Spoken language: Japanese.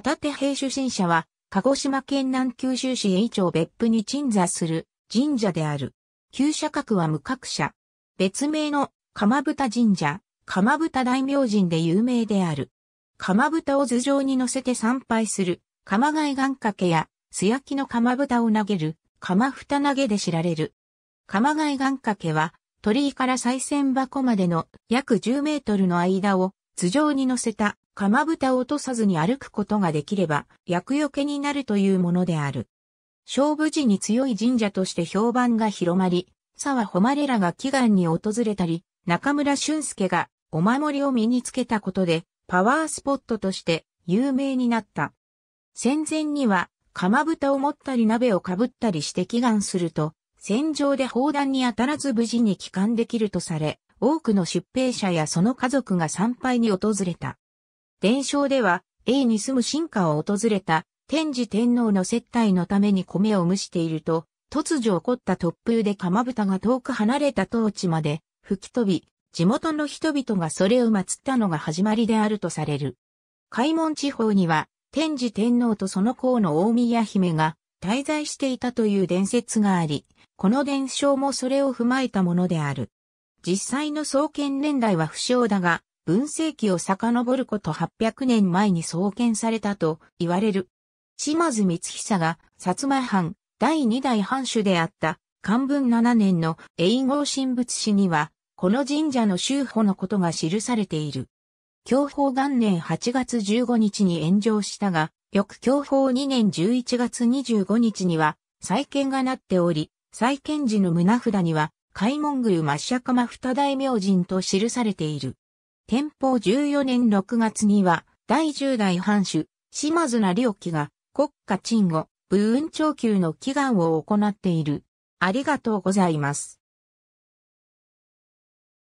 タ立兵出身者は、鹿児島県南九州市栄町別府に鎮座する神社である。旧社格は無格社。別名の鎌豚神社、鎌豚大明神で有名である。鎌豚を頭上に乗せて参拝する、鎌貝願掛けや、素焼きの鎌豚を投げる、鎌蓋投げで知られる。鎌貝願掛けは、鳥居から再銭箱までの約10メートルの間を頭上に乗せた、かまぶたを落とさずに歩くことができれば、厄除けになるというものである。勝負時に強い神社として評判が広まり、沢誉らが祈願に訪れたり、中村俊介がお守りを身につけたことで、パワースポットとして有名になった。戦前には、かまぶたを持ったり鍋をかぶったりして祈願すると、戦場で砲弾に当たらず無事に帰還できるとされ、多くの出兵者やその家族が参拝に訪れた。伝承では、A に住む進化を訪れた天智天皇の接待のために米を蒸していると、突如起こった突風で釜蓋が遠く離れた当地まで吹き飛び、地元の人々がそれを祀ったのが始まりであるとされる。開門地方には、天智天皇とその皇の大宮姫が滞在していたという伝説があり、この伝承もそれを踏まえたものである。実際の創建年代は不詳だが、文世紀を遡ること800年前に創建されたと言われる。島津光久が薩摩藩第二代藩主であった漢文7年の永語神仏史には、この神社の修法のことが記されている。享保元年8月15日に炎上したが、翌享保2年11月25日には再建がなっており、再建時の胸札には開門宮抹茶釜二大明神と記されている。天保14年6月には、第10代藩主、島津成興が、国家鎮護、武運長級の祈願を行っている。ありがとうございます。